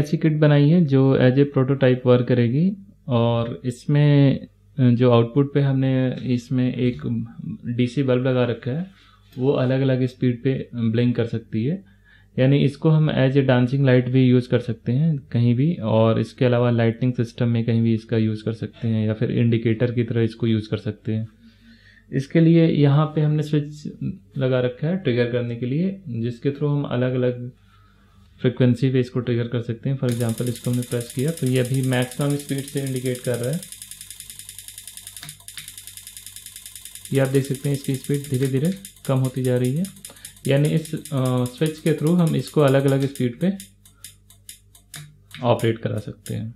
ऐसी किट बनाई है जो एज ए प्रोटोटाइप वर्क करेगी और इसमें जो आउटपुट पे हमने इसमें एक डीसी बल्ब लगा रखा है वो अलग अलग स्पीड पे ब्लिंक कर सकती है यानी इसको हम एज ए डांसिंग लाइट भी यूज़ कर सकते हैं कहीं भी और इसके अलावा लाइटिंग सिस्टम में कहीं भी इसका यूज़ कर सकते हैं या फिर इंडिकेटर की तरह इसको यूज़ कर सकते हैं इसके लिए यहाँ पे हमने स्विच लगा रखा है ट्रिगर करने के लिए जिसके थ्रू हम अलग अलग फ्रिक्वेंसी पे इसको ट्रिगर कर सकते हैं फॉर एग्जांपल इसको हमने प्रेस किया तो ये अभी मैक्सिमम स्पीड से इंडिकेट कर रहा है ये आप देख सकते हैं इसकी स्पीड धीरे धीरे कम होती जा रही है यानी इस स्विच के थ्रू हम इसको अलग अलग स्पीड पे ऑपरेट करा सकते हैं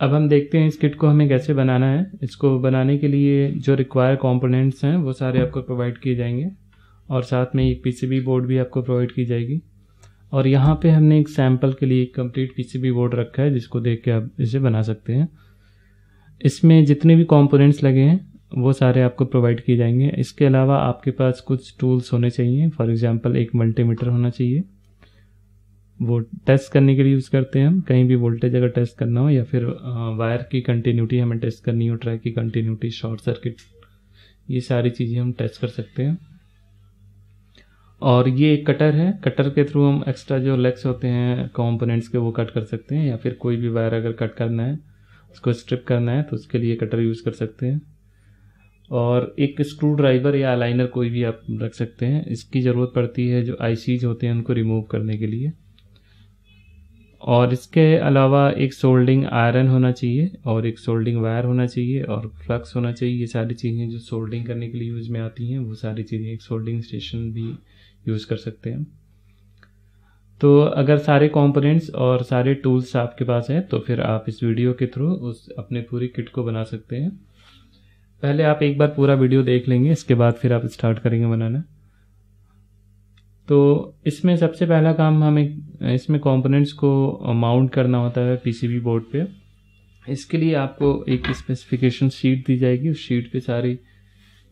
अब हम देखते हैं इस किट को हमें कैसे बनाना है इसको बनाने के लिए जो रिक्वायर कॉम्पोनेंट्स हैं वो सारे आपको प्रोवाइड किए जाएंगे और साथ में एक पीसीबी बोर्ड भी आपको प्रोवाइड की जाएगी और यहाँ पे हमने एक सैम्पल के लिए एक कंप्लीट पीसीबी बोर्ड रखा है जिसको देख के आप इसे बना सकते हैं इसमें जितने भी कंपोनेंट्स लगे हैं वो सारे आपको प्रोवाइड किए जाएंगे इसके अलावा आपके पास कुछ टूल्स होने चाहिए फॉर एग्जांपल एक मल्टीमीटर होना चाहिए वो टेस्ट करने के लिए यूज़ करते हैं हम कहीं भी वोल्टेज अगर टेस्ट करना हो या फिर वायर की कंटिन्यूटी हमें टेस्ट करनी हो ट्रैक की कंटिन्यूटी शॉर्ट सर्किट ये सारी चीज़ें हम टेस्ट कर सकते हैं और ये एक कटर है कटर के थ्रू हम एक्स्ट्रा जो लेग्स होते हैं कॉम्पोनेंट्स के वो कट कर सकते हैं या फिर कोई भी वायर अगर कट करना है उसको स्ट्रिप करना है तो उसके लिए कटर यूज़ कर सकते हैं और एक स्क्रू ड्राइवर या अलाइनर कोई भी आप रख सकते हैं इसकी ज़रूरत पड़ती है जो आईसीज होते हैं उनको रिमूव करने के लिए और इसके अलावा एक सोल्डिंग आयरन होना चाहिए और एक सोल्डिंग वायर होना चाहिए और फ्लक्स होना चाहिए ये सारी चीज़ें जो सोल्डिंग करने के लिए यूज़ में आती हैं वो सारी चीज़ें एक सोल्डिंग स्टेशन भी यूज़ कर सकते हैं तो अगर सारे कंपोनेंट्स और सारे टूल्स आपके पास हैं तो फिर आप इस वीडियो के थ्रू उस अपने पूरी किट को बना सकते हैं पहले आप एक बार पूरा वीडियो देख लेंगे इसके बाद फिर आप स्टार्ट करेंगे बनाना तो इसमें सबसे पहला काम हमें इसमें कंपोनेंट्स को माउंट करना होता है पीसीबी बोर्ड पे इसके लिए आपको एक स्पेसिफिकेशन शीट दी जाएगी उस शीट पे सारी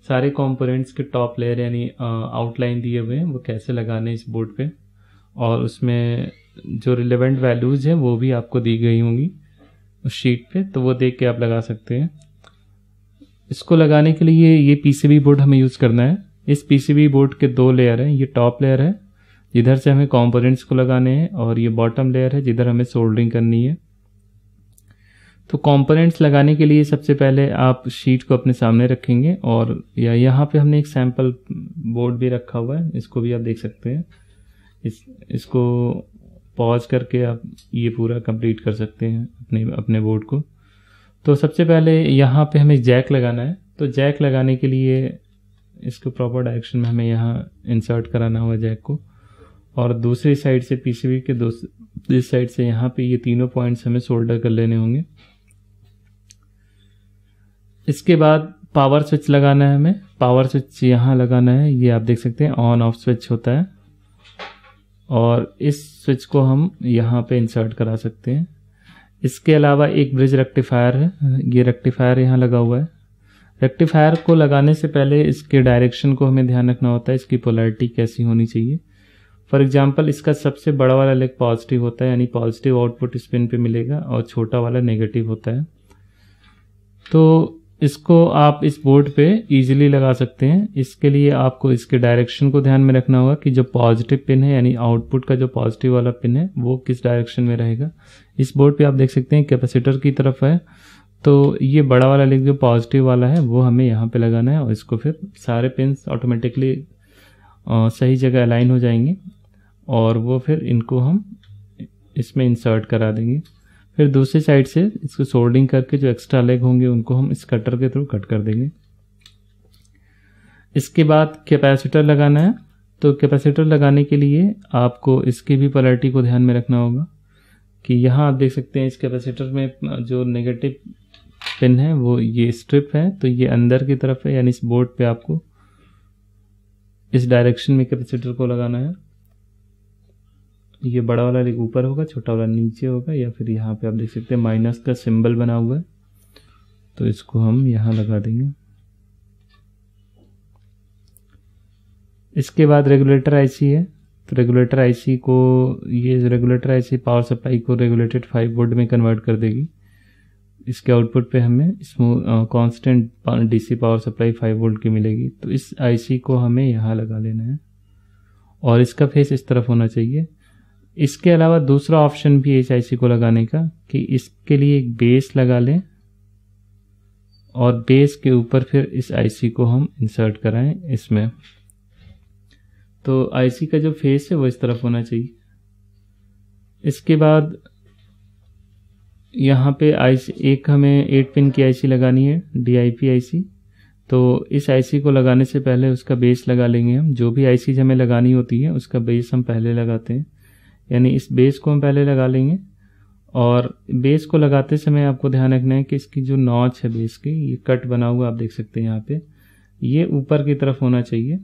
सारे कंपोनेंट्स के टॉप लेयर यानी आउटलाइन दिए हुए हैं वो कैसे लगाने इस बोर्ड पे और उसमें जो रिलेवेंट वैल्यूज़ हैं वो भी आपको दी गई होंगी उस शीट पे तो वो देख के आप लगा सकते हैं इसको लगाने के लिए ये पीसीबी बोर्ड हमें यूज़ करना है इस पीसीबी बोर्ड के दो लेयर हैं ये टॉप लेयर है जिधर से हमें कॉम्पोनेंट्स को लगाने हैं और ये बॉटम लेयर है जिधर हमें सोल्डरिंग करनी है तो कंपोनेंट्स लगाने के लिए सबसे पहले आप शीट को अपने सामने रखेंगे और या यहाँ पे हमने एक सैम्पल बोर्ड भी रखा हुआ है इसको भी आप देख सकते हैं इस इसको पॉज करके आप ये पूरा कंप्लीट कर सकते हैं अपने अपने बोर्ड को तो सबसे पहले यहाँ पे हमें जैक लगाना है तो जैक लगाने के लिए इसको प्रॉपर डायरेक्शन में हमें यहाँ इंसर्ट कराना हुआ जैक को और दूसरी साइड से पीसीबी के दो इस साइड से यहाँ पे ये तीनों पॉइंट्स हमें सोल्डर कर लेने होंगे इसके बाद पावर स्विच लगाना है हमें पावर स्विच यहाँ लगाना है ये आप देख सकते हैं ऑन ऑफ स्विच होता है और इस स्विच को हम यहाँ पे इंसर्ट करा सकते हैं इसके अलावा एक ब्रिज रेक्टिफायर है ये रेक्टिफायर यहाँ लगा हुआ है रेक्टिफायर को लगाने से पहले इसके डायरेक्शन को हमें ध्यान रखना होता है इसकी पोलरिटी कैसी होनी चाहिए फॉर एग्जाम्पल इसका सबसे बड़ा वाला लेग पॉजिटिव होता है यानी पॉजिटिव आउटपुट स्पिन पे मिलेगा और छोटा वाला नेगेटिव होता है तो इसको आप इस बोर्ड पे इजीली लगा सकते हैं इसके लिए आपको इसके डायरेक्शन को ध्यान में रखना होगा कि जो पॉजिटिव पिन है यानी आउटपुट का जो पॉजिटिव वाला पिन है वो किस डायरेक्शन में रहेगा इस बोर्ड पे आप देख सकते हैं कैपेसिटर की तरफ है तो ये बड़ा वाला लिंक जो पॉजिटिव वाला है वो हमें यहाँ पर लगाना है और इसको फिर सारे पिन ऑटोमेटिकली सही जगह अलाइन हो जाएंगे और वो फिर इनको हम इसमें इंसर्ट करा देंगे फिर दूसरी साइड से इसको सोल्डिंग करके जो एक्स्ट्रा लेग होंगे उनको हम इस कटर के थ्रू कट कर देंगे इसके बाद कैपेसिटर लगाना है तो कैपेसिटर लगाने के लिए आपको इसकी भी पलर्टी को ध्यान में रखना होगा कि यहाँ आप देख सकते हैं इस कैपेसिटर में जो नेगेटिव पिन है वो ये स्ट्रिप है तो ये अंदर की तरफ है यानी इस बोर्ड पे आपको इस डायरेक्शन में कैपेसिटर को लगाना है ये बड़ा वाला लिख ऊपर होगा छोटा वाला नीचे होगा या फिर यहाँ पे आप देख सकते हैं माइनस का सिंबल बना हुआ है तो इसको हम यहाँ लगा देंगे इसके बाद रेगुलेटर आईसी है तो रेगुलेटर आईसी को ये रेगुलेटर आईसी पावर सप्लाई को रेगुलेटेड फाइव वोल्ट में कन्वर्ट कर देगी इसके आउटपुट पे हमें smooth constant DC power supply five volt की मिलेगी तो इस आईसी को हमें यहाँ लगा लेना है और इसका फेस इस तरफ होना चाहिए इसके अलावा दूसरा ऑप्शन भी एच को लगाने का कि इसके लिए एक बेस लगा लें और बेस के ऊपर फिर इस आईसी को हम इंसर्ट कराएं इसमें तो आईसी का जो फेस है वो इस तरफ होना चाहिए इसके बाद यहाँ पे आई एक हमें एट पिन की आईसी लगानी है डीआईपी आईसी तो इस आईसी को लगाने से पहले उसका बेस लगा लेंगे हम जो भी आईसी हमें लगानी होती है उसका बेस हम पहले लगाते हैं यानी इस बेस को हम पहले लगा लेंगे और बेस को लगाते समय आपको ध्यान रखना है कि इसकी जो नॉच है बेस की ये कट बना हुआ आप देख सकते हैं यहाँ पे ये ऊपर की तरफ होना चाहिए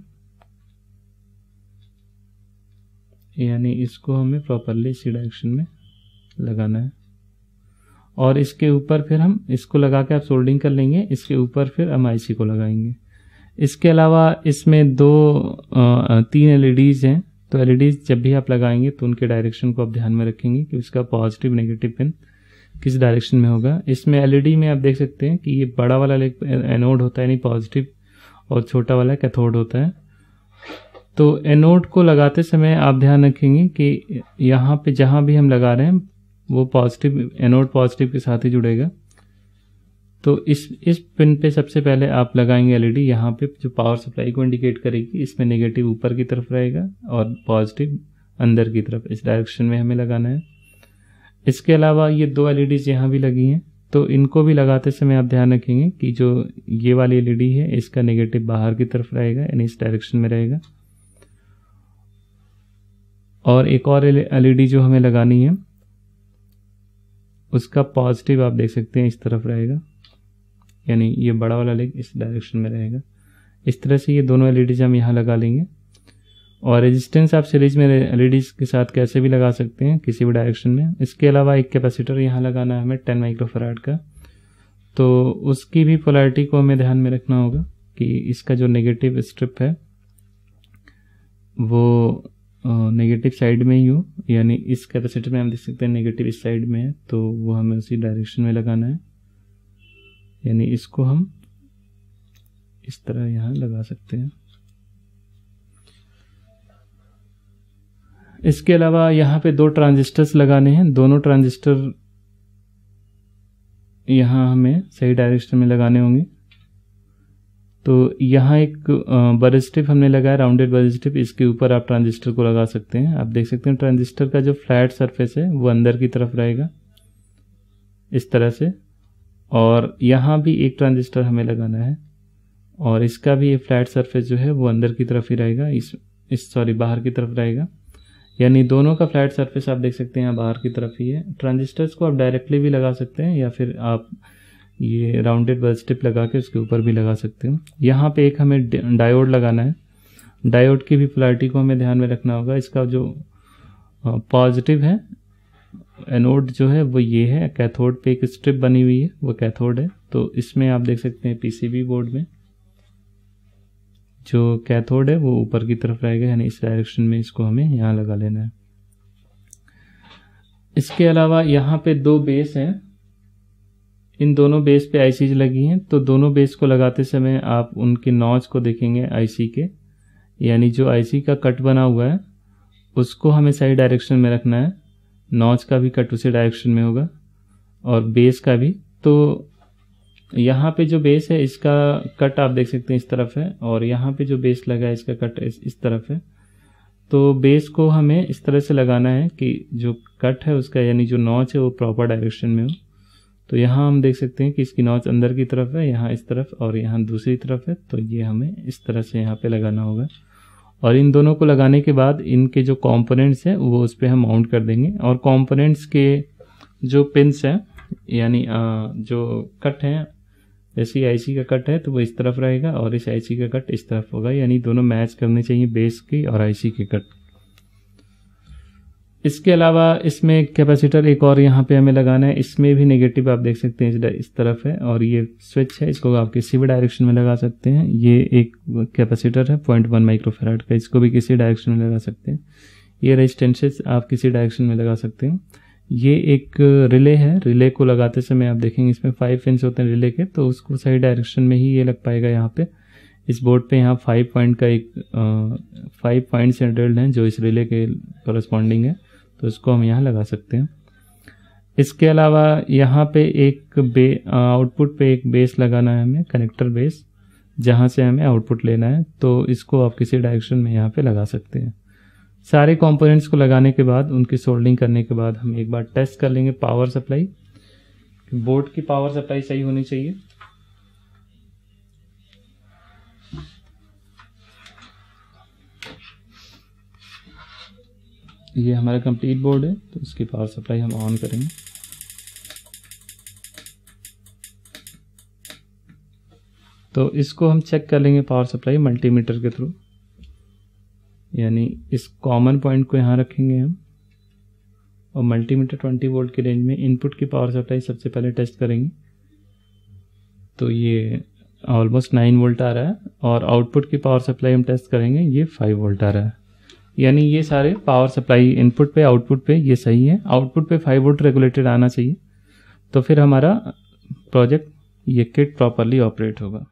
यानी इसको हमें प्रॉपरली इसी डायरेक्शन में लगाना है और इसके ऊपर फिर हम इसको लगा के आप सोल्डिंग कर लेंगे इसके ऊपर फिर हम आई को लगाएंगे इसके अलावा इसमें दो तीन एलईडीज़ e हैं तो एल e जब भी आप लगाएंगे तो उनके डायरेक्शन को आप ध्यान में रखेंगे कि उसका पॉजिटिव नेगेटिव पिन किस डायरेक्शन में होगा इसमें एल e में आप देख सकते हैं कि ये बड़ा वाला एनोड होता है यानी पॉजिटिव और छोटा वाला कैथोड होता है तो एनोड को लगाते समय आप ध्यान रखेंगे कि यहाँ पे जहाँ भी हम लगा रहे हैं वो पॉजिटिव एनोड पॉजिटिव के साथ ही जुड़ेगा तो इस इस पिन पे सबसे पहले आप लगाएंगे एलईडी e यहाँ पे जो पावर सप्लाई को इंडिकेट करेगी इसमें नेगेटिव ऊपर की तरफ रहेगा और पॉजिटिव अंदर की तरफ इस डायरेक्शन में हमें लगाना है इसके अलावा ये दो एलईडीज e यहाँ भी लगी हैं तो इनको भी लगाते समय आप ध्यान रखेंगे कि जो ये वाली एलईडी e है इसका नेगेटिव बाहर की तरफ रहेगा यानी इस डायरेक्शन में रहेगा और एक और डी जो हमें लगानी है उसका पॉजिटिव आप देख सकते हैं इस तरफ रहेगा यानी ये बड़ा वाला लेग इस डायरेक्शन में रहेगा इस तरह से ये दोनों एल e हम यहाँ लगा लेंगे और रेजिस्टेंस आप सीरीज में एल e के साथ कैसे भी लगा सकते हैं किसी भी डायरेक्शन में इसके अलावा एक कैपेसिटर यहाँ लगाना है हमें टेन माइक्रोफराड का तो उसकी भी पोलैरिटी को हमें ध्यान में रखना होगा कि इसका जो नेगेटिव स्ट्रिप है वो नेगेटिव साइड में ही हो यानी इस कैपेसिटर में हम देख सकते हैं नेगेटिव इस साइड में है तो वो हमें उसी डायरेक्शन में लगाना है यानी इसको हम इस तरह यहाँ लगा सकते हैं इसके अलावा यहाँ पे दो ट्रांजिस्टर्स लगाने हैं दोनों ट्रांजिस्टर यहाँ हमें सही डायरेक्शन में लगाने होंगे तो यहाँ एक बरस्टिप हमने लगाया राउंडेड बरस्टिप इसके ऊपर आप ट्रांजिस्टर को लगा सकते हैं आप देख सकते हैं ट्रांजिस्टर का जो फ्लैट सरफेस है वो अंदर की तरफ रहेगा इस तरह से और यहाँ भी एक ट्रांजिस्टर हमें लगाना है और इसका भी ये फ्लैट सरफेस जो है वो अंदर की तरफ ही रहेगा इस इस सॉरी बाहर की तरफ रहेगा यानी दोनों का फ्लैट सरफेस आप देख सकते हैं यहाँ बाहर की तरफ ही है ट्रांजिस्टर्स को आप डायरेक्टली भी लगा सकते हैं या फिर आप ये राउंडेड बल्ब स्टिप लगा के उसके ऊपर भी लगा सकते हैं यहाँ पे एक हमें डायोड लगाना है डायोड की भी पोलैरिटी को हमें ध्यान में रखना होगा इसका जो पॉजिटिव है एनोड जो है वो ये है कैथोड पे एक स्ट्रिप बनी हुई है वो कैथोड है तो इसमें आप देख सकते हैं पीसीबी बोर्ड में जो कैथोड है वो ऊपर की तरफ रहेगा यानी इस डायरेक्शन में इसको हमें यहाँ लगा लेना है इसके अलावा यहाँ पे दो बेस हैं इन दोनों बेस पे आईसी लगी हैं तो दोनों बेस को लगाते समय आप उनके नॉच को देखेंगे आईसी के यानी जो आईसी का कट बना हुआ है उसको हमें सही डायरेक्शन में रखना है नॉच का भी कट उसी डायरेक्शन में होगा और बेस का भी तो यहाँ पे जो बेस है इसका कट आप देख सकते हैं इस तरफ है और यहाँ पे जो बेस लगा है इसका कट इस, इस तरफ है तो बेस को हमें इस तरह से लगाना है कि जो कट है उसका यानी जो नॉच है वो प्रॉपर डायरेक्शन में हो तो यहाँ हम देख सकते हैं कि इसकी नॉच अंदर की तरफ है यहाँ इस तरफ और यहाँ दूसरी तरफ है तो ये हमें इस तरह से यहाँ पे लगाना होगा और इन दोनों को लगाने के बाद इनके जो कंपोनेंट्स हैं वो उस पर हम माउंट कर देंगे और कंपोनेंट्स के जो पिंस हैं यानी जो कट हैं जैसे आईसी का कट है तो वो इस तरफ रहेगा और इस आईसी का कट इस तरफ होगा यानी दोनों मैच करने चाहिए बेस की और आईसी के कट इसके अलावा इसमें कैपेसिटर एक और यहाँ पे हमें लगाना है इसमें भी नेगेटिव आप देख सकते हैं इस तरफ है और ये स्विच है इसको आप किसी भी डायरेक्शन में लगा सकते हैं ये एक कैपेसिटर है पॉइंट वन माइक्रोफेराट का इसको भी किसी डायरेक्शन में लगा सकते हैं ये रेजिस्टेंसेस आप किसी डायरेक्शन में लगा सकते हैं ये एक रिले है रिले को लगाते समय आप देखेंगे इसमें फाइव पिंस होते हैं रिले के तो उसको सही डायरेक्शन में ही ये लग पाएगा यहाँ पे इस बोर्ड पे यहाँ फाइव पॉइंट का एक फाइव पॉइंट एंड्रेल्ड हैं जो इस रिले के करस्पॉन्डिंग है तो इसको हम यहाँ लगा सकते हैं इसके अलावा यहाँ पे एक बे आउटपुट पे एक बेस लगाना है हमें कनेक्टर बेस जहाँ से हमें आउटपुट लेना है तो इसको आप किसी डायरेक्शन में यहाँ पे लगा सकते हैं सारे कंपोनेंट्स को लगाने के बाद उनकी सोल्डिंग करने के बाद हम एक बार टेस्ट कर लेंगे पावर सप्लाई बोर्ड की पावर सप्लाई सही होनी चाहिए ये हमारा कंप्लीट बोर्ड है तो इसकी पावर सप्लाई हम ऑन करेंगे तो इसको हम चेक कर लेंगे पावर सप्लाई मल्टीमीटर के थ्रू यानी इस कॉमन पॉइंट को यहाँ रखेंगे हम और मल्टीमीटर 20 वोल्ट के रेंज में इनपुट की पावर सप्लाई सबसे पहले टेस्ट करेंगे तो ये ऑलमोस्ट 9 वोल्ट आ रहा है और आउटपुट की पावर सप्लाई हम टेस्ट करेंगे ये 5 वोल्ट आ रहा है यानी ये सारे पावर सप्लाई इनपुट पे आउटपुट पे ये सही है आउटपुट पे फाइव वोल्ट रेगुलेटेड आना चाहिए तो फिर हमारा प्रोजेक्ट ये किट प्रॉपरली ऑपरेट होगा